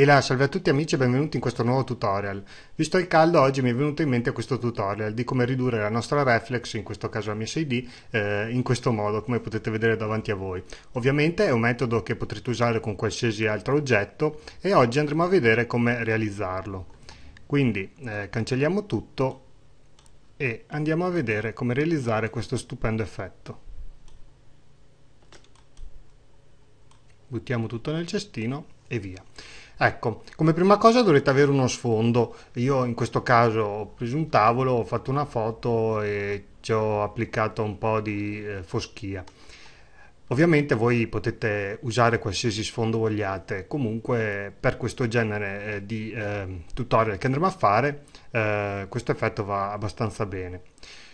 E la salve a tutti amici e benvenuti in questo nuovo tutorial. Visto il caldo oggi mi è venuto in mente questo tutorial di come ridurre la nostra reflex, in questo caso la mia CD, eh, in questo modo come potete vedere davanti a voi. Ovviamente è un metodo che potrete usare con qualsiasi altro oggetto e oggi andremo a vedere come realizzarlo. Quindi eh, cancelliamo tutto e andiamo a vedere come realizzare questo stupendo effetto. Buttiamo tutto nel cestino e via. Ecco, come prima cosa dovrete avere uno sfondo. Io in questo caso ho preso un tavolo, ho fatto una foto e ci ho applicato un po' di eh, foschia. Ovviamente voi potete usare qualsiasi sfondo vogliate, comunque per questo genere eh, di eh, tutorial che andremo a fare eh, questo effetto va abbastanza bene.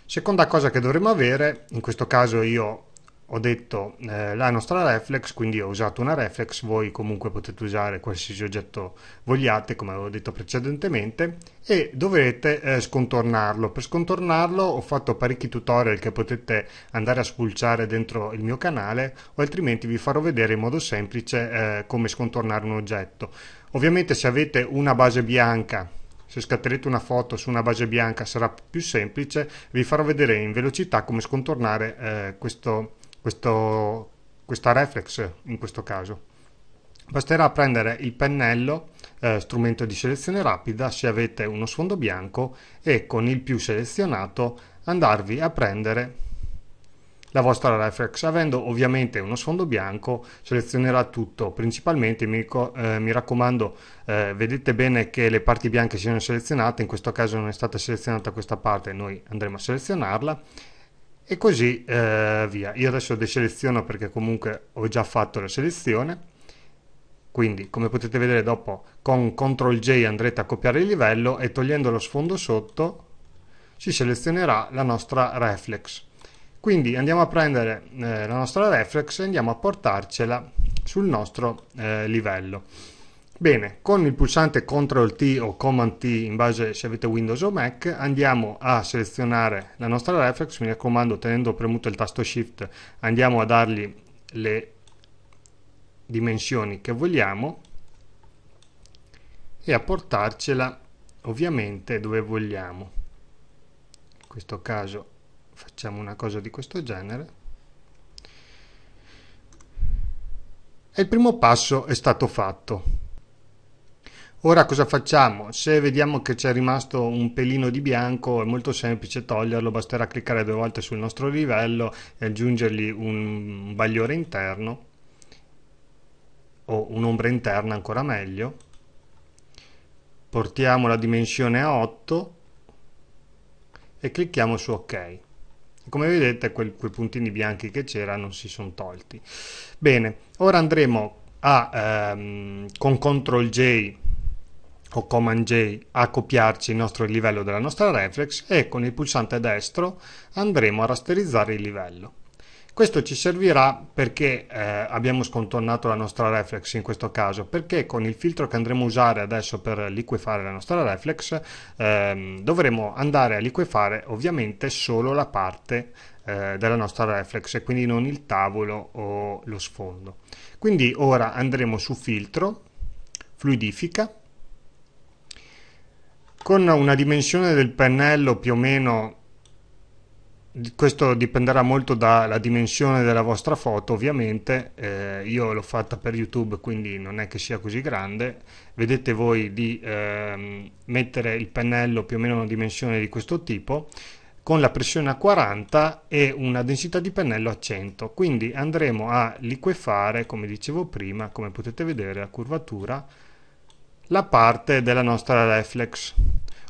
Seconda cosa che dovremmo avere, in questo caso io ho detto eh, la nostra reflex, quindi ho usato una reflex, voi comunque potete usare qualsiasi oggetto vogliate, come avevo detto precedentemente, e dovrete eh, scontornarlo. Per scontornarlo ho fatto parecchi tutorial che potete andare a spulciare dentro il mio canale o altrimenti vi farò vedere in modo semplice eh, come scontornare un oggetto. Ovviamente se avete una base bianca se scatterete una foto su una base bianca sarà più semplice, vi farò vedere in velocità come scontornare eh, questo, questo, questa reflex in questo caso. Basterà prendere il pennello, eh, strumento di selezione rapida, se avete uno sfondo bianco e con il più selezionato andarvi a prendere la vostra reflex. Avendo ovviamente uno sfondo bianco selezionerà tutto, principalmente mi, eh, mi raccomando eh, vedete bene che le parti bianche siano selezionate, in questo caso non è stata selezionata questa parte, noi andremo a selezionarla e così eh, via. Io adesso deseleziono perché comunque ho già fatto la selezione, quindi come potete vedere dopo con CTRL J andrete a copiare il livello e togliendo lo sfondo sotto si selezionerà la nostra reflex. Quindi andiamo a prendere eh, la nostra reflex e andiamo a portarcela sul nostro eh, livello. Bene, con il pulsante Ctrl T o Command T in base se avete Windows o Mac andiamo a selezionare la nostra reflex, mi raccomando tenendo premuto il tasto Shift andiamo a dargli le dimensioni che vogliamo e a portarcela ovviamente dove vogliamo. In questo caso facciamo una cosa di questo genere. E il primo passo è stato fatto. Ora cosa facciamo? Se vediamo che c'è rimasto un pelino di bianco è molto semplice toglierlo, basterà cliccare due volte sul nostro livello e aggiungergli un bagliore interno o un'ombra interna ancora meglio. Portiamo la dimensione a 8 e clicchiamo su ok. Come vedete quel, quei puntini bianchi che c'erano si sono tolti. Bene, ora andremo a, ehm, con CTRL J o Command J a copiarci il nostro livello della nostra reflex e con il pulsante destro andremo a rasterizzare il livello. Questo ci servirà perché eh, abbiamo scontornato la nostra reflex in questo caso, perché con il filtro che andremo a usare adesso per liquefare la nostra reflex ehm, dovremo andare a liquefare ovviamente solo la parte eh, della nostra reflex e quindi non il tavolo o lo sfondo. Quindi ora andremo su filtro, fluidifica, con una dimensione del pennello più o meno questo dipenderà molto dalla dimensione della vostra foto ovviamente eh, io l'ho fatta per youtube quindi non è che sia così grande vedete voi di ehm, mettere il pennello più o meno una dimensione di questo tipo con la pressione a 40 e una densità di pennello a 100 quindi andremo a liquefare come dicevo prima come potete vedere la curvatura la parte della nostra reflex.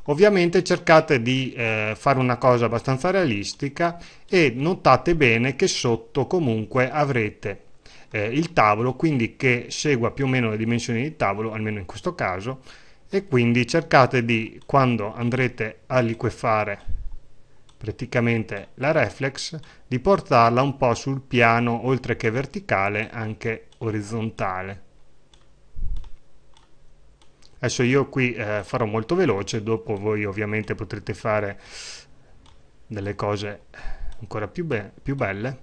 Ovviamente cercate di eh, fare una cosa abbastanza realistica e notate bene che sotto comunque avrete eh, il tavolo, quindi che segua più o meno le dimensioni di tavolo, almeno in questo caso, e quindi cercate di, quando andrete a liquefare praticamente la reflex, di portarla un po' sul piano, oltre che verticale, anche orizzontale. Adesso io qui eh, farò molto veloce, dopo voi ovviamente potrete fare delle cose ancora più, be più belle.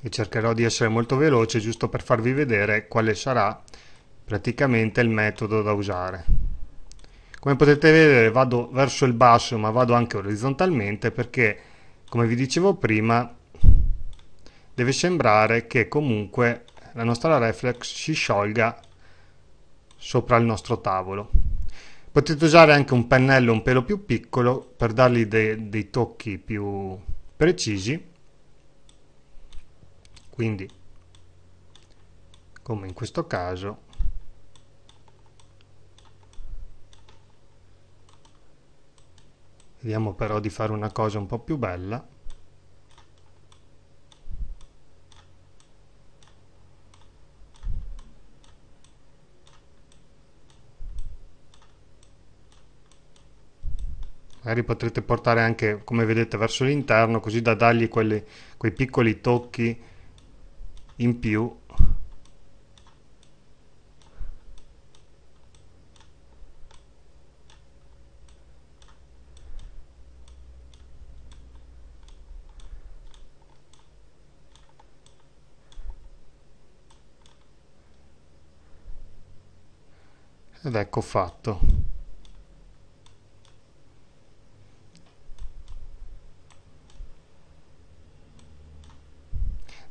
E cercherò di essere molto veloce giusto per farvi vedere quale sarà praticamente il metodo da usare. Come potete vedere vado verso il basso ma vado anche orizzontalmente perché come vi dicevo prima deve sembrare che comunque la nostra reflex si sciolga sopra il nostro tavolo. Potete usare anche un pennello un pelo più piccolo per dargli de dei tocchi più precisi. Quindi, come in questo caso, vediamo però di fare una cosa un po' più bella. magari potrete portare anche come vedete verso l'interno così da dargli quelli, quei piccoli tocchi in più ed ecco fatto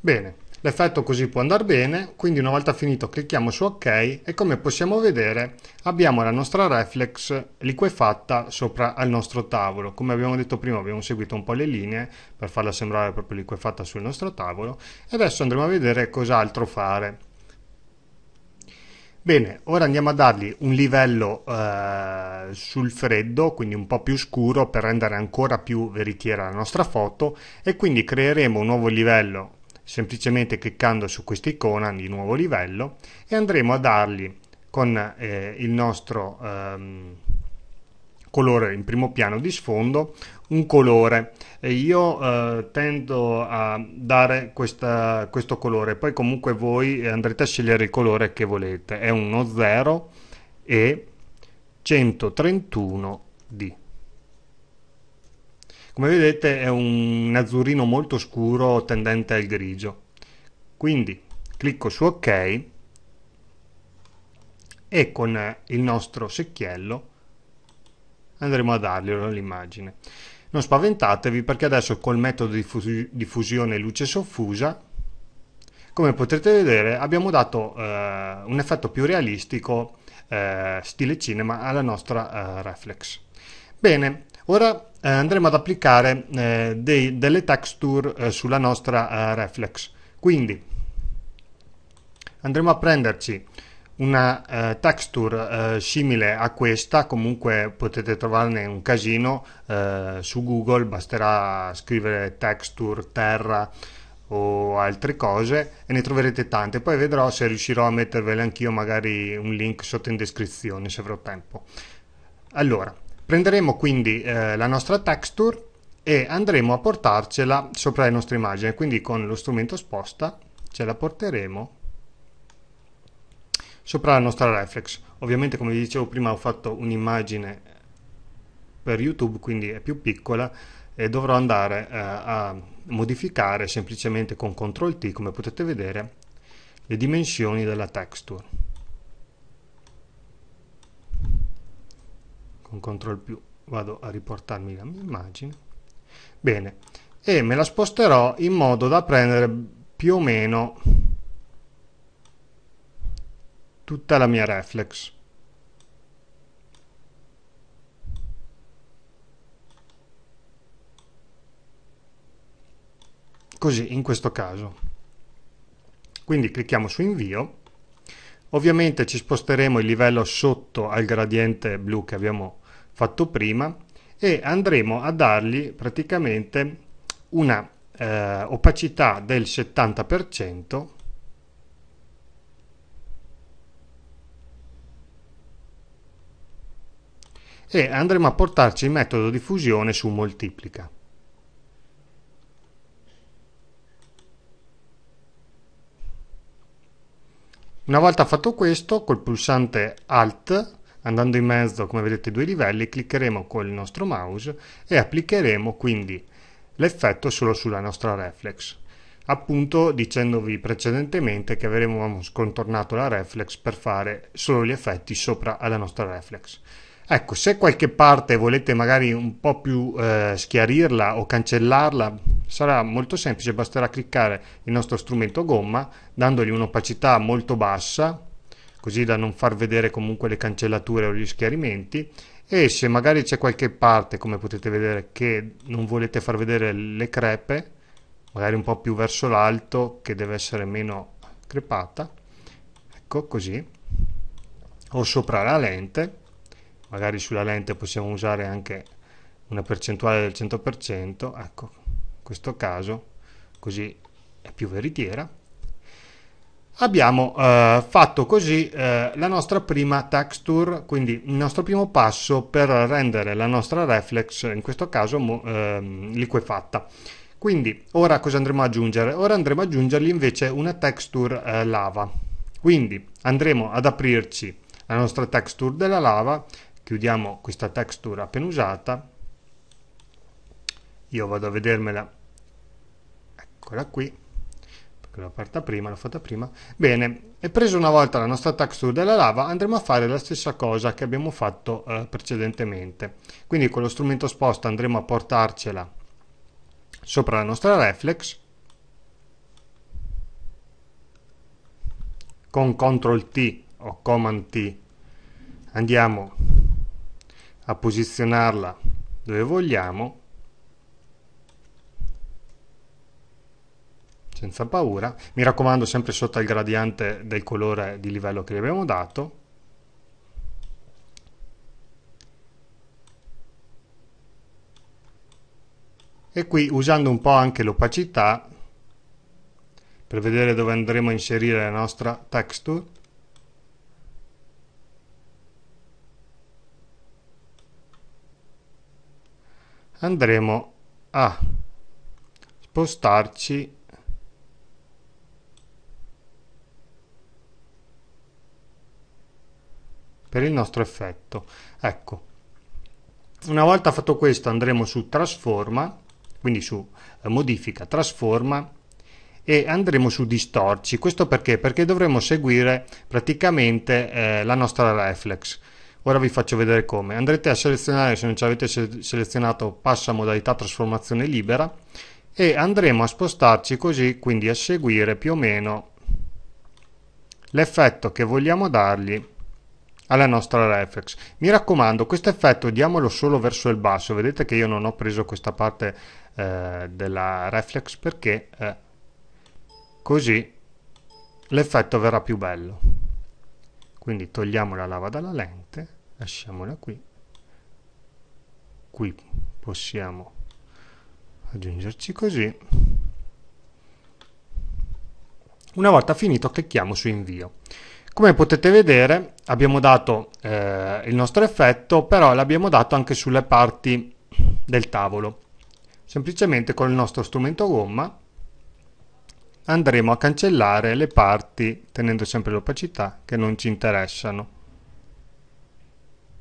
Bene, l'effetto così può andare bene, quindi una volta finito clicchiamo su ok e come possiamo vedere abbiamo la nostra reflex liquefatta sopra al nostro tavolo. Come abbiamo detto prima abbiamo seguito un po' le linee per farla sembrare proprio liquefatta sul nostro tavolo e adesso andremo a vedere cos'altro fare. Bene, ora andiamo a dargli un livello eh, sul freddo, quindi un po' più scuro per rendere ancora più veritiera la nostra foto e quindi creeremo un nuovo livello semplicemente cliccando su questa icona di nuovo livello e andremo a dargli con eh, il nostro ehm, colore in primo piano di sfondo un colore e io eh, tendo a dare questa, questo colore poi comunque voi eh, andrete a scegliere il colore che volete è uno 0 e 131 d come vedete è un azzurrino molto scuro tendente al grigio. Quindi clicco su ok e con il nostro secchiello andremo a darglielo l'immagine Non spaventatevi perché adesso col metodo di, diffusione luce soffusa, come potrete vedere, abbiamo dato eh, un effetto più realistico eh, stile cinema alla nostra eh, reflex. Bene, ora eh, andremo ad applicare eh, dei, delle texture eh, sulla nostra eh, reflex. Quindi andremo a prenderci una eh, texture eh, simile a questa, comunque potete trovarne un casino su Google, basterà scrivere texture, terra, o altre cose e ne troverete tante poi vedrò se riuscirò a mettervele anch'io magari un link sotto in descrizione se avrò tempo allora Prenderemo quindi eh, la nostra texture e andremo a portarcela sopra le nostre immagini, quindi con lo strumento sposta ce la porteremo sopra la nostra reflex. Ovviamente come vi dicevo prima ho fatto un'immagine per YouTube, quindi è più piccola e dovrò andare eh, a modificare semplicemente con CTRL T, come potete vedere, le dimensioni della texture. con CTRL più vado a riportarmi la mia immagine bene e me la sposterò in modo da prendere più o meno tutta la mia reflex così in questo caso quindi clicchiamo su invio ovviamente ci sposteremo il livello sotto al gradiente blu che abbiamo fatto prima e andremo a dargli praticamente una eh, opacità del 70% e andremo a portarci il metodo di fusione su moltiplica. Una volta fatto questo, col pulsante Alt Andando in mezzo, come vedete, due livelli, cliccheremo con il nostro mouse e applicheremo quindi l'effetto solo sulla nostra reflex appunto dicendovi precedentemente che avremmo scontornato la reflex per fare solo gli effetti sopra alla nostra reflex. Ecco, se qualche parte volete magari un po' più eh, schiarirla o cancellarla, sarà molto semplice, basterà cliccare il nostro strumento gomma dandogli un'opacità molto bassa così da non far vedere comunque le cancellature o gli schiarimenti e se magari c'è qualche parte come potete vedere che non volete far vedere le crepe magari un po' più verso l'alto che deve essere meno crepata ecco così o sopra la lente magari sulla lente possiamo usare anche una percentuale del 100% ecco in questo caso così è più veritiera abbiamo eh, fatto così eh, la nostra prima texture, quindi il nostro primo passo per rendere la nostra reflex, in questo caso eh, liquefatta. Quindi ora cosa andremo ad aggiungere? Ora andremo ad aggiungergli invece una texture eh, lava. Quindi andremo ad aprirci la nostra texture della lava, chiudiamo questa texture appena usata, io vado a vedermela, eccola qui, che l'ho aperta prima, l'ho fatta prima. Bene, e preso una volta la nostra texture della lava andremo a fare la stessa cosa che abbiamo fatto eh, precedentemente. Quindi con lo strumento sposta andremo a portarcela sopra la nostra reflex con CTRL T o COMMAND T andiamo a posizionarla dove vogliamo senza paura. Mi raccomando sempre sotto al gradiente del colore di livello che gli abbiamo dato. E qui usando un po' anche l'opacità per vedere dove andremo a inserire la nostra texture. andremo a spostarci per il nostro effetto ecco una volta fatto questo andremo su trasforma quindi su eh, modifica trasforma e andremo su distorci questo perché perché dovremo seguire praticamente eh, la nostra reflex ora vi faccio vedere come andrete a selezionare se non ci avete selezionato passa modalità trasformazione libera e andremo a spostarci così quindi a seguire più o meno l'effetto che vogliamo dargli alla nostra reflex. Mi raccomando, questo effetto diamolo solo verso il basso, vedete che io non ho preso questa parte eh, della reflex perché eh, così l'effetto verrà più bello. Quindi togliamo la lava dalla lente, lasciamola qui, qui possiamo aggiungerci così. Una volta finito clicchiamo su invio. Come potete vedere abbiamo dato eh, il nostro effetto, però l'abbiamo dato anche sulle parti del tavolo. Semplicemente con il nostro strumento gomma andremo a cancellare le parti, tenendo sempre l'opacità, che non ci interessano.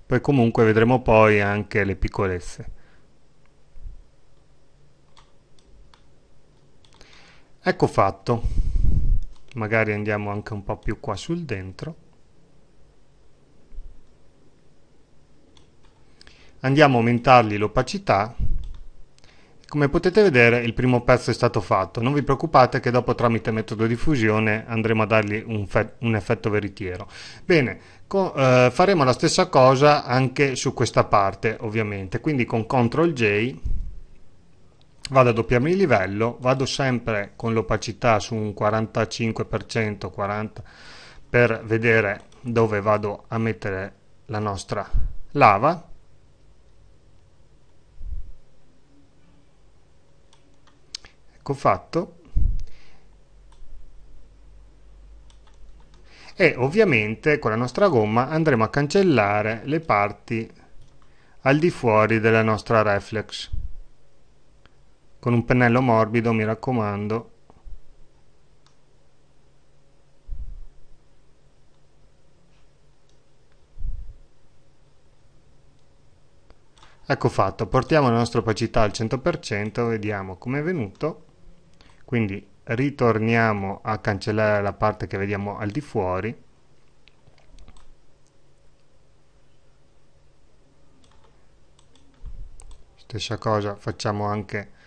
Poi comunque vedremo poi anche le piccolezze. Ecco fatto magari andiamo anche un po' più qua sul dentro andiamo a aumentargli l'opacità come potete vedere il primo pezzo è stato fatto non vi preoccupate che dopo tramite metodo di fusione andremo a dargli un, un effetto veritiero bene eh, faremo la stessa cosa anche su questa parte ovviamente quindi con CTRL J vado a doppiarmi il livello, vado sempre con l'opacità su un 45%, 40% per vedere dove vado a mettere la nostra lava. Ecco fatto. E ovviamente con la nostra gomma andremo a cancellare le parti al di fuori della nostra reflex con un pennello morbido mi raccomando ecco fatto portiamo la nostra opacità al 100% vediamo come è venuto quindi ritorniamo a cancellare la parte che vediamo al di fuori stessa cosa facciamo anche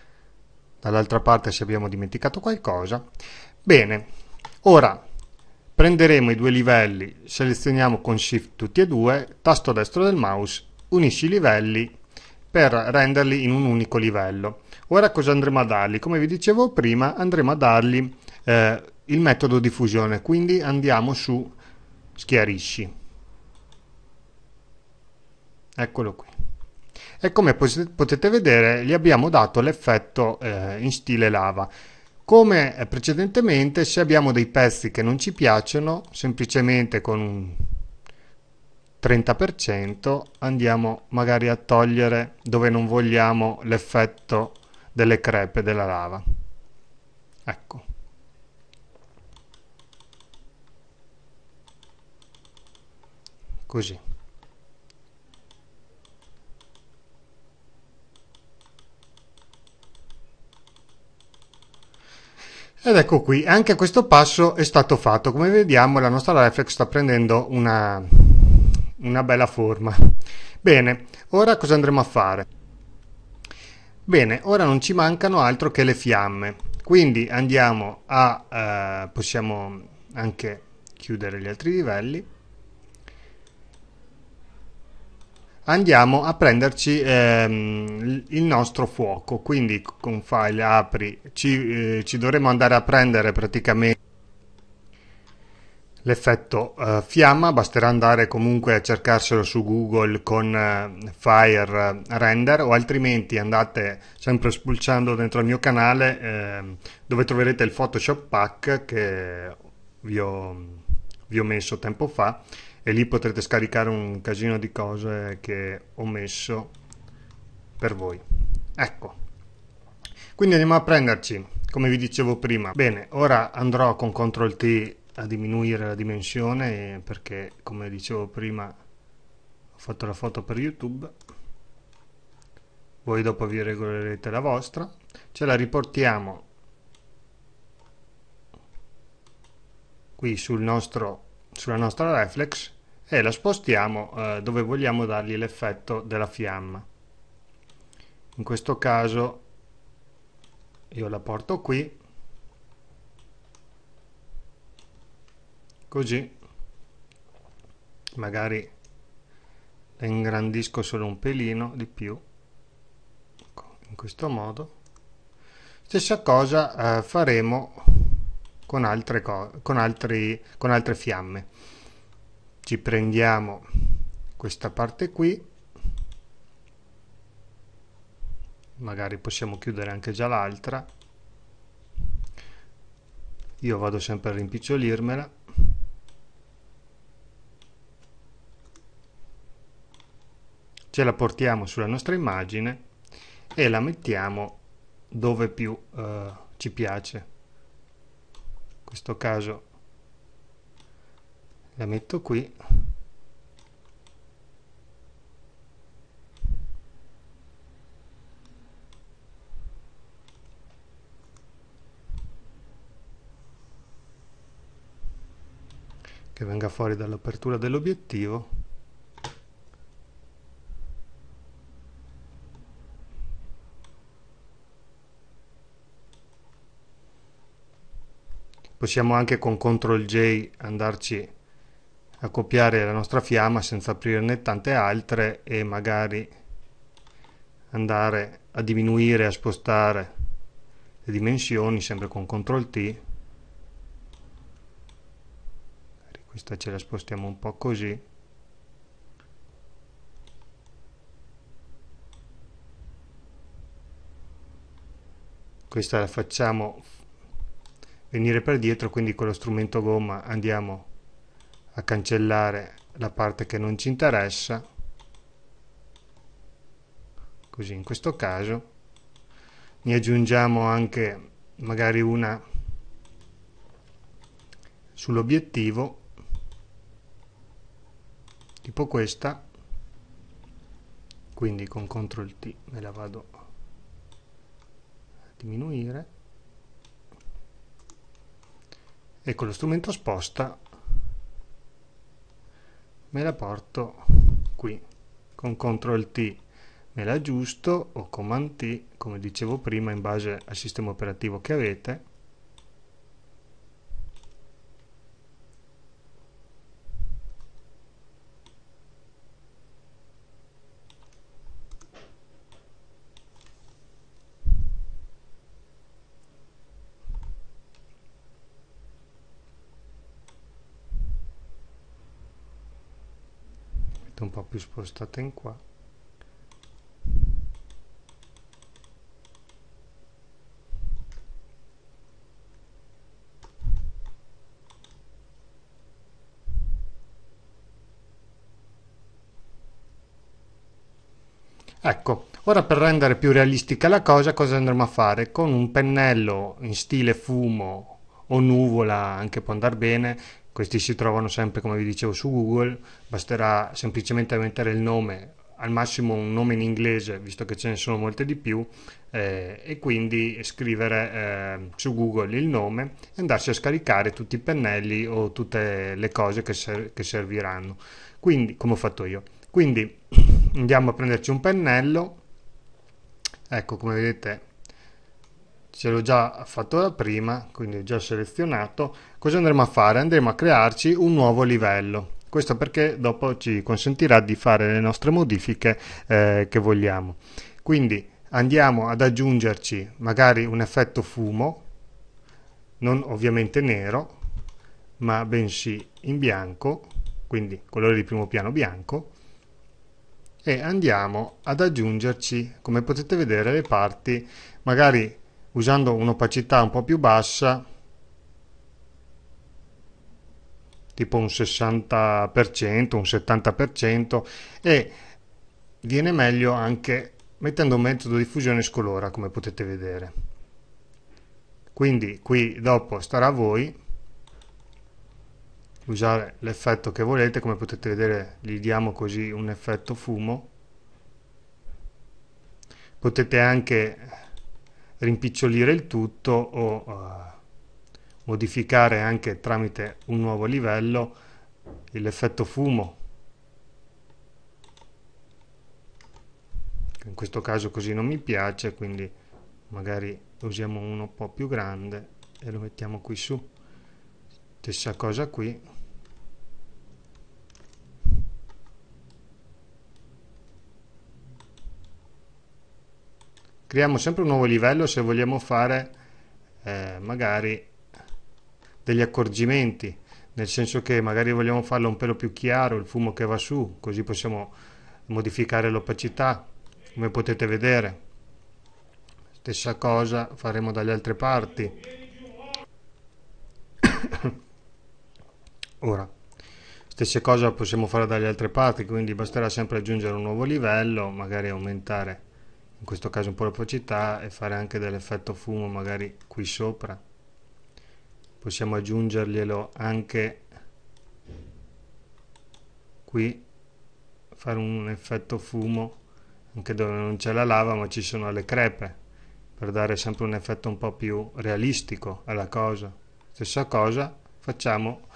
dall'altra parte se abbiamo dimenticato qualcosa. Bene, ora prenderemo i due livelli, selezioniamo con Shift tutti e due, tasto destro del mouse, unisci i livelli per renderli in un unico livello. Ora cosa andremo a dargli? Come vi dicevo prima andremo a dargli eh, il metodo di fusione, quindi andiamo su schiarisci. Eccolo qui e come potete vedere gli abbiamo dato l'effetto eh, in stile lava. Come eh, precedentemente, se abbiamo dei pezzi che non ci piacciono, semplicemente con un 30% andiamo magari a togliere dove non vogliamo l'effetto delle crepe della lava. Ecco. Così. Ed ecco qui, anche questo passo è stato fatto. Come vediamo la nostra reflex sta prendendo una, una bella forma. Bene, ora cosa andremo a fare? Bene, ora non ci mancano altro che le fiamme. Quindi andiamo a... Eh, possiamo anche chiudere gli altri livelli andiamo a prenderci ehm, il nostro fuoco quindi con file apri ci, eh, ci dovremo andare a prendere praticamente l'effetto eh, fiamma basterà andare comunque a cercarselo su google con eh, fire render o altrimenti andate sempre spulciando dentro il mio canale ehm, dove troverete il photoshop pack che vi ho, vi ho messo tempo fa e lì potrete scaricare un casino di cose che ho messo per voi ecco quindi andiamo a prenderci come vi dicevo prima bene ora andrò con CTRL T a diminuire la dimensione perché come dicevo prima ho fatto la foto per YouTube voi dopo vi regolerete la vostra ce la riportiamo qui sul nostro, sulla nostra reflex e la spostiamo eh, dove vogliamo dargli l'effetto della fiamma. In questo caso io la porto qui, così magari la ingrandisco solo un pelino di più, ecco, in questo modo. Stessa cosa eh, faremo con altre, co con, altri, con altre fiamme ci prendiamo questa parte qui magari possiamo chiudere anche già l'altra io vado sempre a rimpicciolirmela ce la portiamo sulla nostra immagine e la mettiamo dove più eh, ci piace in questo caso la metto qui che venga fuori dall'apertura dell'obiettivo possiamo anche con CTRL J andarci a copiare la nostra fiamma senza aprirne tante altre e magari andare a diminuire, a spostare le dimensioni sempre con CTRL T questa ce la spostiamo un po' così questa la facciamo venire per dietro quindi con lo strumento gomma andiamo a cancellare la parte che non ci interessa così in questo caso ne aggiungiamo anche magari una sull'obiettivo tipo questa quindi con CTRL T me la vado a diminuire e con lo strumento sposta me la porto qui con CTRL T me la aggiusto o Command T come dicevo prima in base al sistema operativo che avete più spostata in qua Ecco, ora per rendere più realistica la cosa, cosa andremo a fare? Con un pennello in stile fumo o nuvola, anche può andare bene, questi si trovano sempre, come vi dicevo, su Google, basterà semplicemente mettere il nome, al massimo un nome in inglese, visto che ce ne sono molte di più, eh, e quindi scrivere eh, su Google il nome e andarsi a scaricare tutti i pennelli o tutte le cose che, ser- che serviranno. Quindi, come ho fatto io. Quindi andiamo a prenderci un pennello, ecco come vedete ce l'ho già fatto da prima, quindi ho già selezionato. Cosa andremo a fare? Andremo a crearci un nuovo livello. Questo perché dopo ci consentirà di fare le nostre modifiche eh, che vogliamo. Quindi andiamo ad aggiungerci magari un effetto fumo, non ovviamente nero, ma bensì in bianco, quindi colore di primo piano bianco, e andiamo ad aggiungerci, come potete vedere, le parti magari usando un'opacità un po' più bassa, tipo un 60%, un 70% e viene meglio anche mettendo un metodo di fusione scolora come potete vedere. Quindi qui dopo starà a voi usare l'effetto che volete, come potete vedere gli diamo così un effetto fumo. Potete anche rimpicciolire il tutto o eh, modificare anche tramite un nuovo livello l'effetto fumo in questo caso così non mi piace quindi magari usiamo uno un po' più grande e lo mettiamo qui su stessa cosa qui creiamo sempre un nuovo livello se vogliamo fare eh, magari degli accorgimenti nel senso che magari vogliamo farlo un pelo più chiaro il fumo che va su così possiamo modificare l'opacità come potete vedere stessa cosa faremo dalle altre parti ora stessa cosa possiamo fare dalle altre parti quindi basterà sempre aggiungere un nuovo livello magari aumentare in questo caso un po' la l'opacità e fare anche dell'effetto fumo magari qui sopra possiamo aggiungerglielo anche qui fare un effetto fumo anche dove non c'è la lava ma ci sono le crepe per dare sempre un effetto un po' più realistico alla cosa stessa cosa facciamo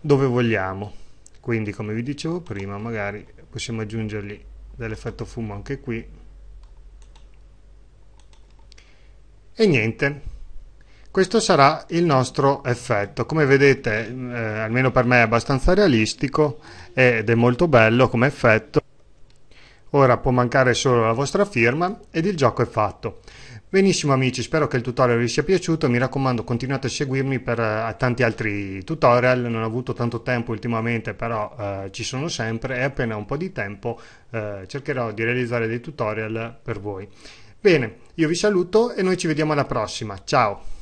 dove vogliamo quindi come vi dicevo prima magari possiamo aggiungergli dell'effetto fumo anche qui E niente, questo sarà il nostro effetto. Come vedete, eh, almeno per me è abbastanza realistico ed è molto bello come effetto. Ora può mancare solo la vostra firma ed il gioco è fatto. Benissimo amici, spero che il tutorial vi sia piaciuto, mi raccomando continuate a seguirmi per eh, tanti altri tutorial, non ho avuto tanto tempo ultimamente però eh, ci sono sempre e appena un po' di tempo eh, cercherò di realizzare dei tutorial per voi. Bene, io vi saluto e noi ci vediamo alla prossima. Ciao!